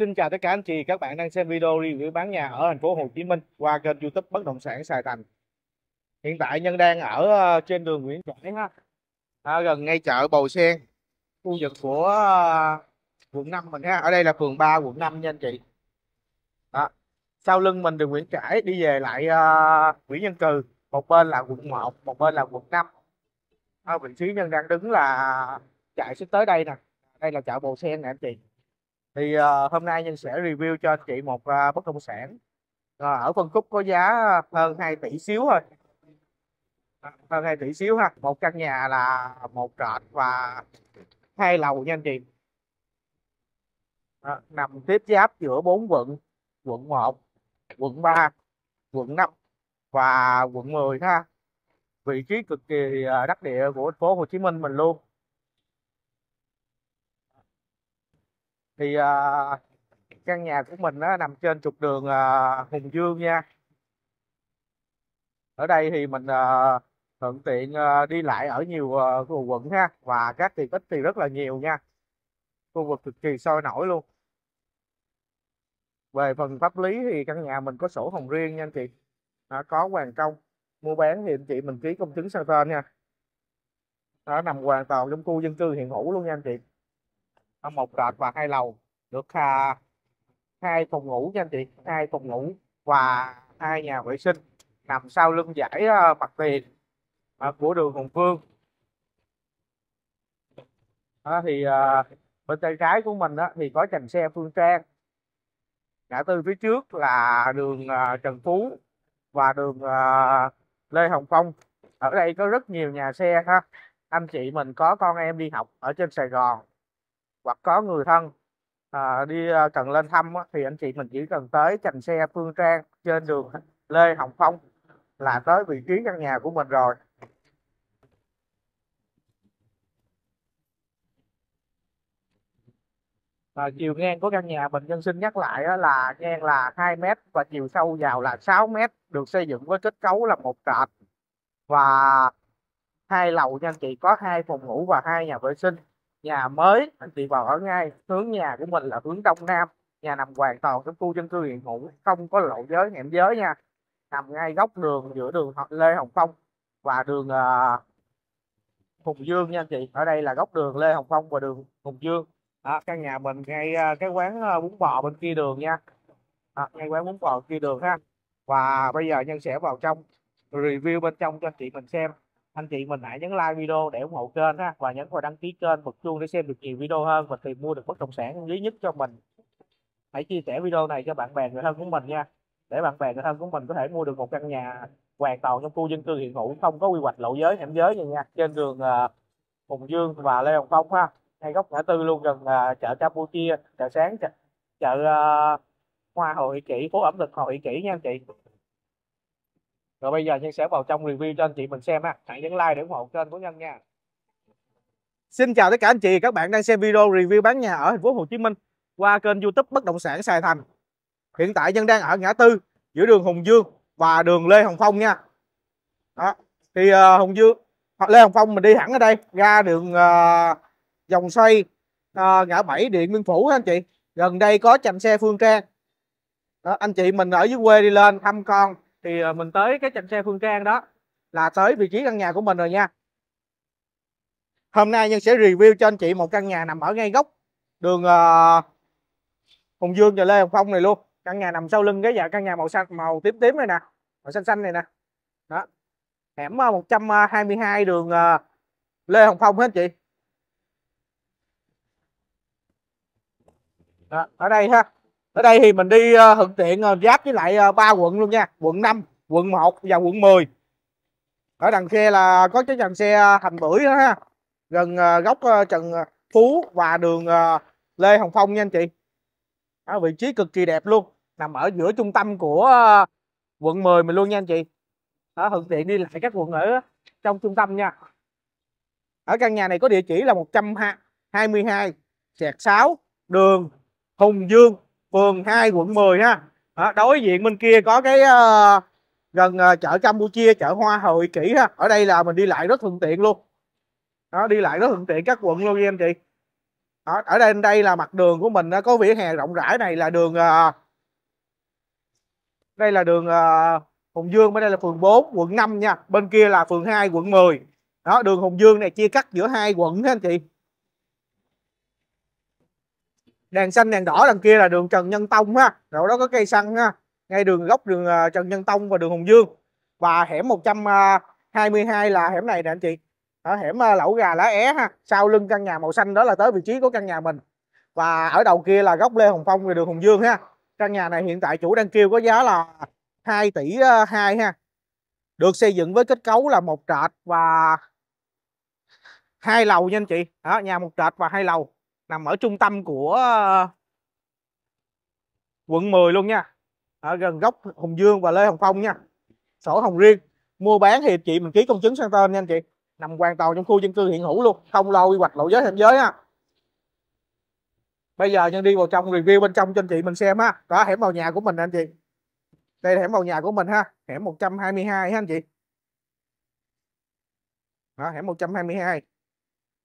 Xin chào tất cả anh chị, các bạn đang xem video review bán nhà ở thành phố Hồ Chí Minh qua kênh YouTube Bất động sản Sài Thành. Hiện tại nhân đang ở ờ, trên đường Nguyễn Trãi ha. À, gần ngay chợ Bầu Sen, khu vực của ờ, quận 5 mình ha. Ở đây là phường 3 quận 5 nha anh chị. Đó. Sau lưng mình đường Nguyễn Trãi đi về lại uh, Nhân Cừ, một bên là quận 1, một bên là quận 5. À, vị trí nhân đang đứng là chạy xuống tới đây nè. Đây là chợ Bầu Sen nè anh chị thì uh, hôm nay nhân sẽ review cho anh chị một uh, bất động sản uh, ở phân khúc có giá hơn 2 tỷ xíu thôi hơn 2 tỷ xíu ha một căn nhà là một trệt và hai lầu nha anh chị Đó, nằm tiếp giáp giữa bốn quận quận 1 quận 3 quận 5 và quận 10 ha vị trí cực kỳ đắc địa của thành phố Hồ Chí Minh mình luôn thì à, căn nhà của mình nó nằm trên trục đường à, Hùng Dương nha ở đây thì mình à, thuận tiện à, đi lại ở nhiều à, khu quận ha và các tiện ích thì rất là nhiều nha khu vực cực kỳ sôi nổi luôn về phần pháp lý thì căn nhà mình có sổ hồng riêng nha anh chị đó, có hoàn công mua bán thì anh chị mình ký công chứng sang tên nha nó nằm hoàn toàn trong khu dân cư hiện hữu luôn nha anh chị một trệt và hai lầu được à, hai phòng ngủ nha anh chị hai phòng ngủ và hai nhà vệ sinh nằm sau lưng giải à, mặt tiền à, của đường hùng vương à, thì à, bên tay trái của mình á, thì có dành xe phương trang ngã tư phía trước là đường à, trần phú và đường à, lê hồng phong ở đây có rất nhiều nhà xe ha anh chị mình có con em đi học ở trên sài gòn hoặc có người thân à, đi à, cần lên thăm á, thì anh chị mình chỉ cần tới chành xe Phương Trang trên đường Lê Hồng Phong là tới vị trí căn nhà của mình rồi à, chiều ngang của căn nhà mình nhân xin nhắc lại là ngang là 2 mét và chiều sâu vào là 6 mét được xây dựng với kết cấu là một trệt và hai lầu nha anh chị có hai phòng ngủ và hai nhà vệ sinh nhà mới anh chị vào ở ngay hướng nhà của mình là hướng đông nam nhà nằm hoàn toàn trong khu dân cư hiện hữu không có lộ giới hẻm giới nha nằm ngay góc đường giữa đường Lê Hồng Phong và đường uh, Hùng Dương nha anh chị ở đây là góc đường Lê Hồng Phong và đường Hùng Dương à, căn nhà mình ngay à, cái quán à, bún bò bên kia đường nha à, ngay quán bún bò kia đường ha và bây giờ nhân sẽ vào trong review bên trong cho anh chị mình xem anh chị mình hãy nhấn like video để ủng hộ kênh ha và nhấn vào đăng ký kênh bật chuông để xem được nhiều video hơn và tìm mua được bất động sản lý nhất cho mình hãy chia sẻ video này cho bạn bè người thân của mình nha để bạn bè người thân của mình có thể mua được một căn nhà hoàn toàn trong khu dân cư hiện hữu không có quy hoạch lộ giới hẻm giới gì nha trên đường uh, Hùng Dương và Lê Hồng Phong ha ngay góc ngã tư luôn gần uh, chợ Campuchia chợ sáng chợ, ờ, hoa hội kỷ phố ẩm thực hội kỷ nha anh chị rồi bây giờ nhân sẽ vào trong review cho anh chị mình xem ha hãy nhấn like để ủng hộ kênh của nhân nha xin chào tất cả anh chị các bạn đang xem video review bán nhà ở thành phố Hồ Chí Minh qua kênh YouTube bất động sản Sài Thành hiện tại nhân đang ở ngã tư giữa đường Hùng Dương và đường Lê Hồng Phong nha đó thì uh, Hùng Dương Lê Hồng Phong mình đi thẳng ở đây ra đường uh, dòng xoay uh, ngã bảy Điện Biên Phủ anh chị gần đây có chành xe Phương Trang đó, anh chị mình ở dưới quê đi lên thăm con thì ờ, mình tới cái chành xe Phương Trang đó là tới vị trí căn nhà của mình rồi nha hôm nay nhân sẽ review cho anh chị một căn nhà nằm ở ngay góc đường uh, Hùng Dương và Lê Hồng Phong này luôn căn nhà nằm sau lưng cái dạ căn nhà màu xanh màu tím tím này nè màu xanh xanh này nè đó hẻm 122 ờ, đường Lê Hồng Phong hết chị đó, ở đây ha ở đây thì mình đi ờ, thuận tiện ờ, giáp với lại ờ, ba quận luôn nha quận 5 quận 1 và quận 10 ở đằng kia là có cái dàn xe thành bưởi đó ha gần góc Trần Phú và đường Lê Hồng Phong nha anh chị đó, vị trí cực kỳ đẹp luôn nằm ở giữa trung tâm của quận 10 mình luôn nha anh chị đó, thuận tiện đi lại các quận ở trong trung tâm nha ở căn nhà này có địa chỉ là 122 xẹt sáu đường Hùng Dương phường 2 quận 10 ha đó, đối diện bên kia có cái uh, gần uh, chợ Campuchia chợ Hoa Hội Kỷ ha ở đây là mình đi lại rất thuận tiện luôn đó đi lại rất thuận tiện các quận luôn nha anh chị đó, ở đây đây là mặt đường của mình có vỉa hè rộng rãi này là đường uh, đây là đường uh, Hùng Dương bên đây là phường 4 quận 5 nha bên kia là phường 2 quận 10 đó đường Hùng Dương này chia cắt giữa hai quận ha anh chị đèn xanh đèn đỏ đằng kia là đường Trần Nhân Tông ha rồi đó có cây xăng ha ngay đường góc đường à, Trần Nhân Tông và đường Hùng Dương và hẻm 122 à, là hẻm này nè anh chị ở hẻm à, lẩu gà lá é ha sau lưng căn nhà màu xanh đó là tới vị trí của căn nhà mình và ở đầu kia là góc Lê Hồng Phong và đường Hùng Dương ha căn nhà này hiện tại chủ đang kêu có giá là 2 tỷ 2 ha được xây dựng với kết cấu là một trệt và hai lầu nha anh chị đó, nhà một trệt và hai lầu nằm ở trung tâm của ờ, quận 10 luôn nha ở gần góc Hùng Dương và Lê Hồng Phong nha sổ hồng riêng mua bán thì chị mình ký công chứng sang tên nha anh chị nằm hoàn toàn trong khu dân cư hiện hữu luôn không lo quy hoạch lộ giới ranh giới á bây giờ nhân đi vào trong review bên trong cho anh chị mình xem á, đó hẻm vào nhà của mình anh chị đây là hẻm vào nhà của mình ha hẻm 122 ha anh chị đó hẻm 122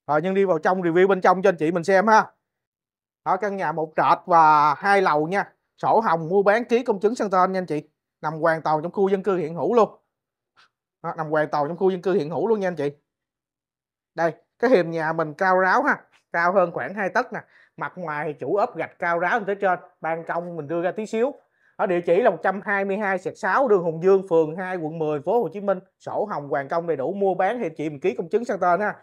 rồi ờ, nhưng đi vào trong review bên trong cho anh chị mình xem ha ở căn nhà một trệt và hai lầu nha sổ hồng mua bán ký công chứng sang tên nha anh chị nằm hoàn toàn trong khu dân cư hiện hữu luôn đó, nằm hoàn toàn trong khu dân cư hiện hữu luôn nha anh chị đây cái hiềm nhà mình cao ráo ha cao hơn khoảng 2 tấc nè mặt ngoài thì chủ ốp gạch cao ráo lên tới trên ban công mình đưa ra tí xíu ở địa chỉ là 122 sẹt 6 đường Hùng Dương phường 2 quận 10 phố Hồ Chí Minh sổ hồng hoàn công đầy đủ mua bán thì chị mình ký công chứng sang tên ha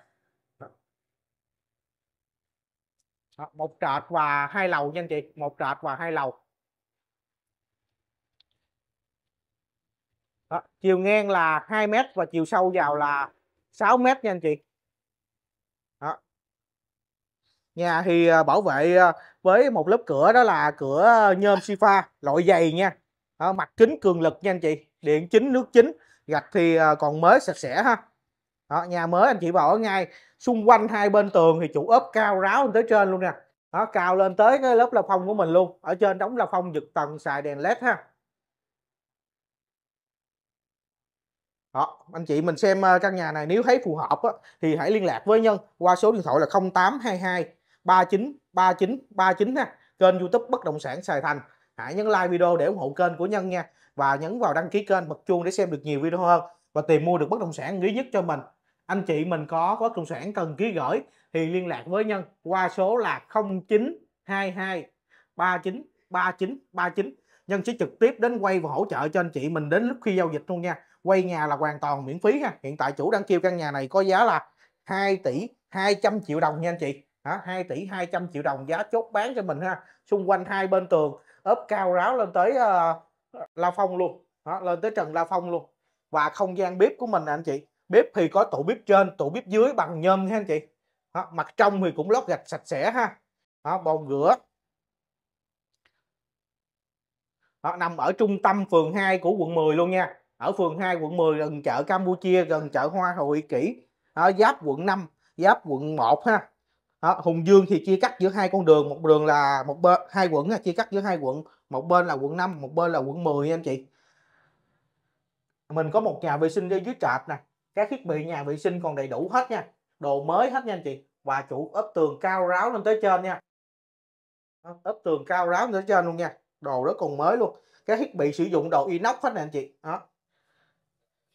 Đó, một trệt và hai lầu nha anh chị một trệt và hai lầu Đó, chiều ngang là 2 mét và chiều sâu vào là 6 mét nha anh chị Đó. nhà thì à, bảo vệ à, với một lớp cửa đó là cửa nhôm sifa loại dày nha Đó, mặt kính cường lực nha anh chị điện chính nước chính gạch thì à, còn mới sạch sẽ ha đó, nhà mới anh chị vào ở ngay xung quanh hai bên tường thì chủ ốp cao ráo lên tới trên luôn nè đó cao lên tới cái lớp la phong của mình luôn ở trên đóng la phong giật tầng xài đèn led ha đó anh chị mình xem ờ, căn nhà này nếu thấy phù hợp á, thì hãy liên lạc với nhân qua số điện thoại là 0822 39 39 39 ha kênh youtube bất động sản Sài Thành hãy nhấn like video để ủng hộ kênh của nhân nha và nhấn vào đăng ký kênh bật chuông để xem được nhiều video hơn và tìm mua được bất động sản lý nhất cho mình anh chị mình có bất động sản cần ký gửi thì liên lạc với Nhân qua số là 0922 39 39 39 Nhân sẽ trực tiếp đến quay và hỗ trợ cho anh chị mình đến lúc khi giao dịch luôn nha quay nhà là hoàn toàn miễn phí ha hiện tại chủ đang kêu căn nhà này có giá là 2 tỷ 200 triệu đồng nha anh chị hả 2 tỷ 200 triệu đồng giá chốt bán cho mình ha xung quanh hai bên tường ốp cao ráo lên tới uh, la phong luôn đó, lên tới trần la phong luôn và không gian bếp của mình nè anh chị bếp thì có tủ bếp trên tủ bếp dưới bằng nhôm nha anh chị đó, mặt trong thì cũng lót gạch sạch sẽ ha đó, bồn rửa đó, nằm ở trung tâm phường 2 của quận 10 luôn nha ở phường 2 quận 10 gần chợ Campuchia gần chợ Hoa Hội Kỷ đó, giáp quận 5 giáp quận 1 ha đó, Hùng Dương thì chia cắt giữa hai con đường một đường là một bên hai quận chia cắt giữa hai quận một bên là quận 5 một bên là quận 10 anh chị mình có một nhà vệ sinh ở dưới trệt nè các thiết bị nhà vệ sinh còn đầy đủ hết nha đồ mới hết nha anh chị và chủ ốp tường cao ráo lên tới trên nha ốp tường cao ráo lên tới trên luôn nha đồ đó còn mới luôn các thiết bị sử dụng đồ inox hết nè anh chị đó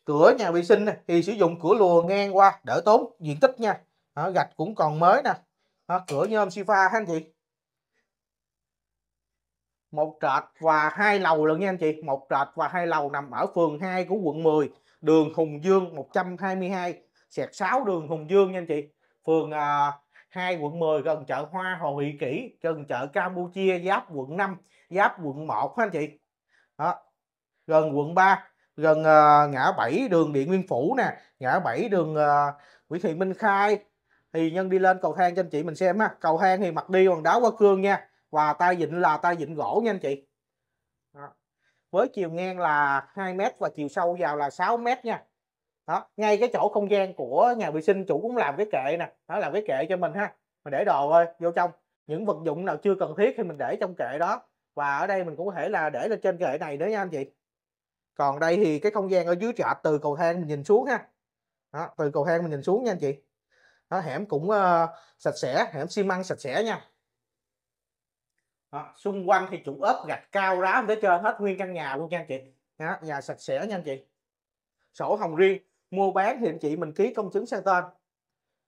cửa nhà vệ sinh này, thì sử dụng cửa lùa ngang qua đỡ tốn diện tích nha đó, gạch cũng còn mới nè đó, cửa nhôm sifa ha anh chị một trệt và hai lầu luôn nha anh chị một trệt và hai lầu nằm ở phường 2 của quận 10 đường Hùng Dương 122 sẹt 6 đường Hùng Dương nha anh chị phường à, 2 quận 10 gần chợ Hoa Hồ Thị Kỷ gần chợ Campuchia giáp quận 5 giáp quận 1 ha anh chị đó gần quận 3 gần uh, ngã 7 đường Điện Nguyên Phủ nè ngã 7 đường à, uh, Nguyễn Thị Minh Khai thì nhân đi lên cầu thang cho anh chị mình xem ha cầu thang thì mặt đi bằng đá hoa cương nha và tay vịn là tay vịn gỗ nha anh chị với chiều ngang là 2 m và chiều sâu vào là 6 m nha đó ngay cái chỗ không gian của nhà vệ sinh chủ cũng làm cái kệ nè đó làm cái kệ cho mình ha mình để đồ thôi vô trong những vật dụng nào chưa cần thiết thì mình để trong kệ đó và ở đây mình cũng có thể là để lên trên kệ này nữa nha anh chị còn đây thì cái không gian ở dưới trệt từ cầu thang mình nhìn xuống ha đó, từ cầu thang mình nhìn xuống nha anh chị đó, hẻm cũng uh, sạch sẽ hẻm xi măng sạch sẽ nha đó, xung quanh thì chủ ốp gạch cao ráo để trên hết nguyên căn nhà luôn nha anh chị đó, nhà sạch sẽ nha anh chị sổ hồng riêng mua bán thì anh chị mình ký công chứng sang tên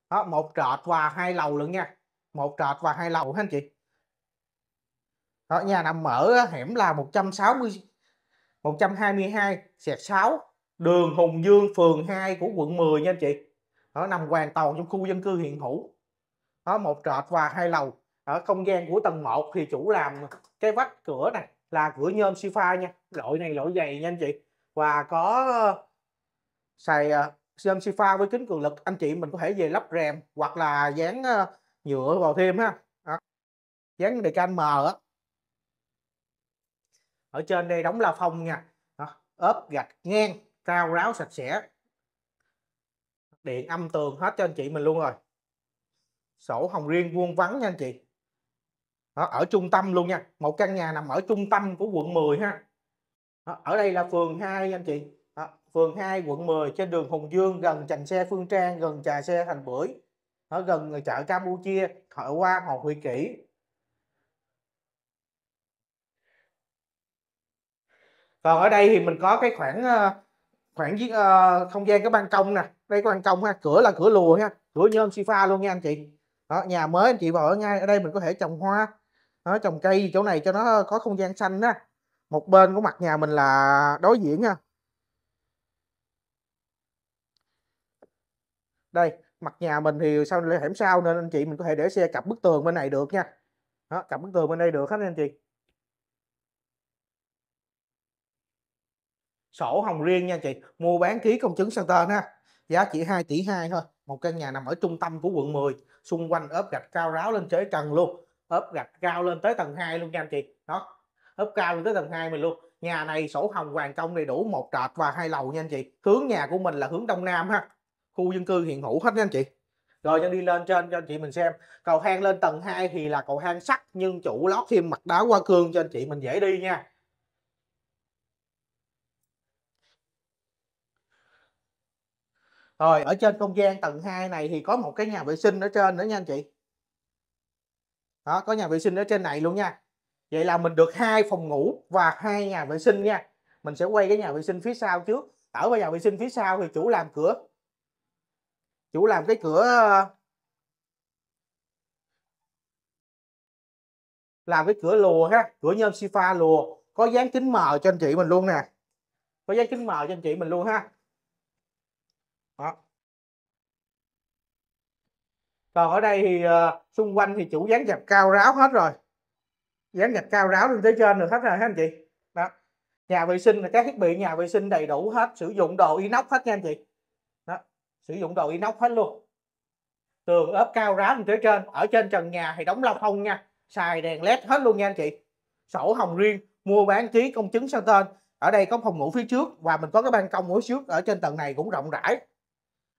đó, một trệt và hai lầu luôn nha một trệt và hai lầu ha anh chị đó, nhà nằm ở hẻm là 160 122 sẹt 6 đường Hùng Dương phường 2 của quận 10 nha anh chị đó nằm hoàn toàn trong khu dân cư hiện hữu đó một trệt và hai lầu ở không gian của tầng 1 thì chủ làm cái vách cửa này là cửa nhôm si nha loại này loại dày nha anh chị và có ờ, xài ờ, nhôm si với kính cường lực anh chị mình có thể về lắp rèm hoặc là dán ờ, nhựa vào thêm ha đó. dán đề can mờ á ở trên đây đóng la phong nha đó. ốp gạch ngang cao ráo sạch sẽ điện âm tường hết cho anh chị mình luôn rồi sổ hồng riêng vuông vắng nha anh chị đó, ở trung tâm luôn nha một căn nhà nằm ở trung tâm của quận 10 ha đó, ở đây là phường 2 anh chị đó, phường 2 quận 10 trên đường Hùng Dương gần trành xe Phương Trang gần trà xe Thành Bưởi ở gần chợ Campuchia thợ qua Hồ Huy Kỷ còn ở đây thì mình có cái khoảng ờ, khoảng uh, không gian cái ban công nè đây ban công ha cửa là cửa lùa ha cửa nhôm sifa luôn nha anh chị đó, nhà mới anh chị vào ở ngay ở đây mình có thể trồng hoa nó trồng cây chỗ này cho nó có không gian xanh đó một bên của mặt nhà mình là đối diện ha đây mặt nhà mình thì sau này hẻm sau nên anh chị mình có thể để xe cặp bức tường bên này được nha đó, cặp bức tường bên đây được hết anh chị sổ hồng riêng nha chị mua bán ký công chứng sang tên ha giá chỉ 2 tỷ 2 thôi một căn nhà nằm ở trung tâm của quận 10 xung quanh ốp gạch cao ráo lên chế trần luôn ốp gạch cao lên tới tầng 2 luôn nha anh chị đó ốp cao lên tới tầng 2 mình luôn nhà này sổ hồng hoàn công đầy đủ một trệt và hai lầu nha anh chị hướng nhà của mình là hướng đông nam ha khu dân cư hiện hữu hết nha anh chị rồi cho đi lên trên cho anh chị mình xem cầu thang lên tầng 2 thì là cầu thang sắt nhưng chủ lót thêm mặt đá qua cương cho anh chị mình dễ đi nha rồi ở trên không gian tầng 2 này thì có một cái nhà vệ sinh ở trên nữa nha anh chị đó có nhà vệ sinh ở trên này luôn nha vậy là mình được hai phòng ngủ và hai nhà vệ sinh nha mình sẽ quay cái nhà vệ sinh phía sau trước ở vào nhà vệ sinh phía sau thì chủ làm cửa chủ làm cái cửa ờ, làm cái cửa lùa ha cửa nhôm sifa lùa có dán kính mờ cho anh chị mình luôn nè có dán kính mờ cho anh chị mình luôn ha đó còn ở đây thì uh, xung quanh thì chủ dán gạch cao ráo hết rồi dán gạch cao ráo lên tới trên được hết rồi hả anh chị đó nhà vệ sinh là các thiết bị nhà vệ sinh đầy đủ hết sử dụng đồ inox hết nha anh chị đó sử dụng đồ inox hết luôn tường ốp cao ráo lên tới trên ở trên trần nhà thì đóng lông không nha xài đèn led hết luôn nha anh chị sổ hồng riêng mua bán ký công chứng sang tên ở đây có phòng ngủ phía trước và mình có cái ban công ở trước ở trên tầng này cũng rộng rãi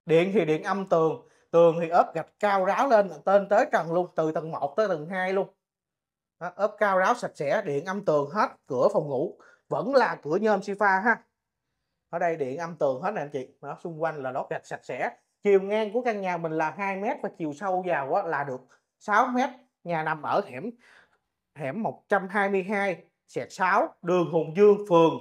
điện thì điện âm tường tường thì ốp gạch cao ráo lên tên tới trần luôn từ tầng 1 tới tầng 2 luôn ốp cao ráo sạch sẽ điện âm tường hết cửa phòng ngủ vẫn là cửa nhôm sifa ha ở đây điện âm tường hết nè anh chị đó xung quanh là lót gạch sạch sẽ chiều ngang của căn nhà mình là 2 mét và chiều sâu vào là được 6 mét nhà nằm ở hẻm hẻm 122 sẹt 6 đường Hùng Dương phường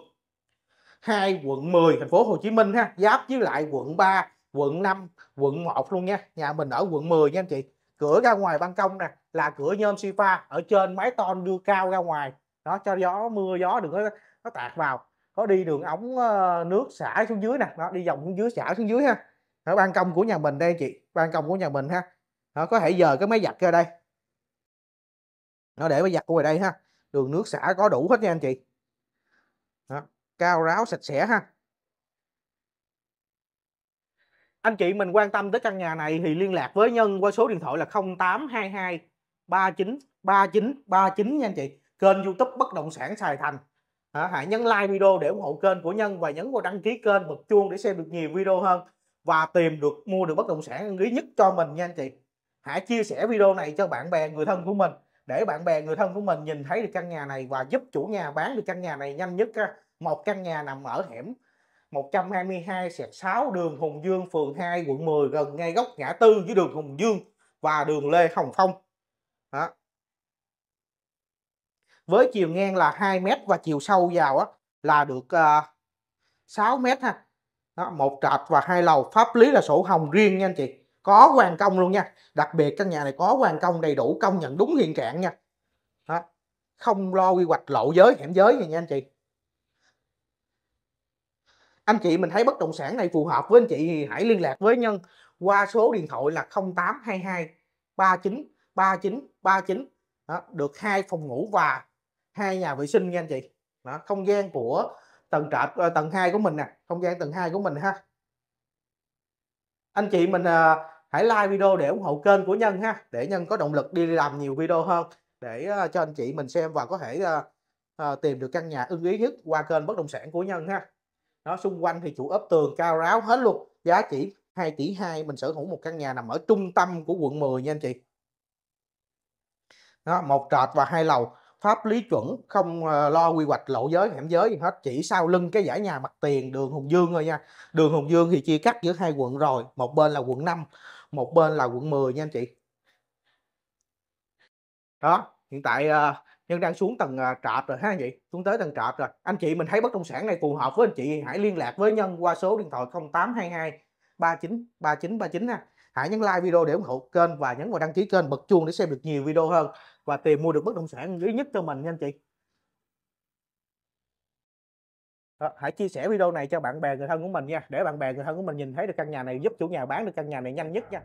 2 quận 10 thành phố Hồ Chí Minh ha giáp với lại quận 3 quận 5 quận 1 luôn nha nhà mình ở quận 10 nha anh chị cửa ra ngoài ban công nè là cửa nhôm sifa ở trên mái tôn đưa cao ra ngoài đó cho gió mưa gió đừng có nó tạt vào có đi đường ống ờ, nước xả xuống dưới nè đó đi dòng xuống dưới xả xuống dưới ha ở ban công của nhà mình đây chị ban công của nhà mình ha đó, có thể giờ cái máy giặt ra đây nó để máy giặt ở ngoài đây ha đường nước xả có đủ hết nha anh chị đó, cao ráo sạch sẽ ha anh chị mình quan tâm tới căn nhà này thì liên lạc với Nhân qua số điện thoại là 0822 39 39 39 nha anh chị kênh youtube bất động sản Sài Thành à, hãy nhấn like video để ủng hộ kênh của Nhân và nhấn vào đăng ký kênh bật chuông để xem được nhiều video hơn và tìm được mua được bất động sản ưng ý nhất cho mình nha anh chị hãy chia sẻ video này cho bạn bè người thân của mình để bạn bè người thân của mình nhìn thấy được căn nhà này và giúp chủ nhà bán được căn nhà này nhanh nhất một căn nhà nằm ở hẻm 122 6 đường Hùng Dương phường 2 quận 10 gần ngay góc ngã tư với đường Hùng Dương và đường Lê Hồng Phong đó. với chiều ngang là 2 m và chiều sâu vào á, là được uh, 6 m ha đó, một trệt và hai lầu pháp lý là sổ hồng riêng nha anh chị có hoàng công luôn nha đặc biệt căn nhà này có hoàng công đầy đủ công nhận đúng hiện trạng nha đó. không lo quy hoạch lộ giới hẻm giới gì nha anh chị anh chị mình thấy bất động sản này phù hợp với anh chị thì hãy liên lạc với nhân qua số điện thoại là 0822 39 39 39 đó, được hai phòng ngủ và hai nhà vệ sinh nha anh chị đó, không gian của tầng trệt ờ, tầng 2 của mình nè không gian tầng 2 của mình ha anh chị mình uh, hãy like video để ủng hộ kênh của nhân ha để nhân có động lực đi làm nhiều video hơn để uh, cho anh chị mình xem và có thể uh, uh, tìm được căn nhà ưng ý nhất qua kênh bất động sản của nhân ha nó xung quanh thì chủ ốp tường cao ráo hết luôn giá chỉ 2 tỷ 2 mình sở hữu một căn nhà nằm ở trung tâm của quận 10 nha anh chị đó, một trệt và hai lầu pháp lý chuẩn không ờ, lo quy hoạch lộ giới hẻm giới gì hết chỉ sau lưng cái giải nhà mặt tiền đường Hùng Dương thôi nha đường Hùng Dương thì chia cắt giữa hai quận rồi một bên là quận 5 một bên là quận 10 nha anh chị đó hiện tại ờ, nhưng đang xuống tầng à, trệt rồi ha anh chị xuống tới tầng trệt rồi anh chị mình thấy bất động sản này phù hợp với anh chị hãy liên lạc với nhân qua số điện thoại 0822 39 39 39 nha hãy nhấn like video để ủng hộ kênh và nhấn vào đăng ký kênh bật chuông để xem được nhiều video hơn và tìm mua được bất động sản lý nhất cho mình nha anh chị đó, hãy chia sẻ video này cho bạn bè người thân của mình nha để bạn bè người thân của mình nhìn thấy được căn nhà này giúp chủ nhà bán được căn nhà này nhanh nhất nha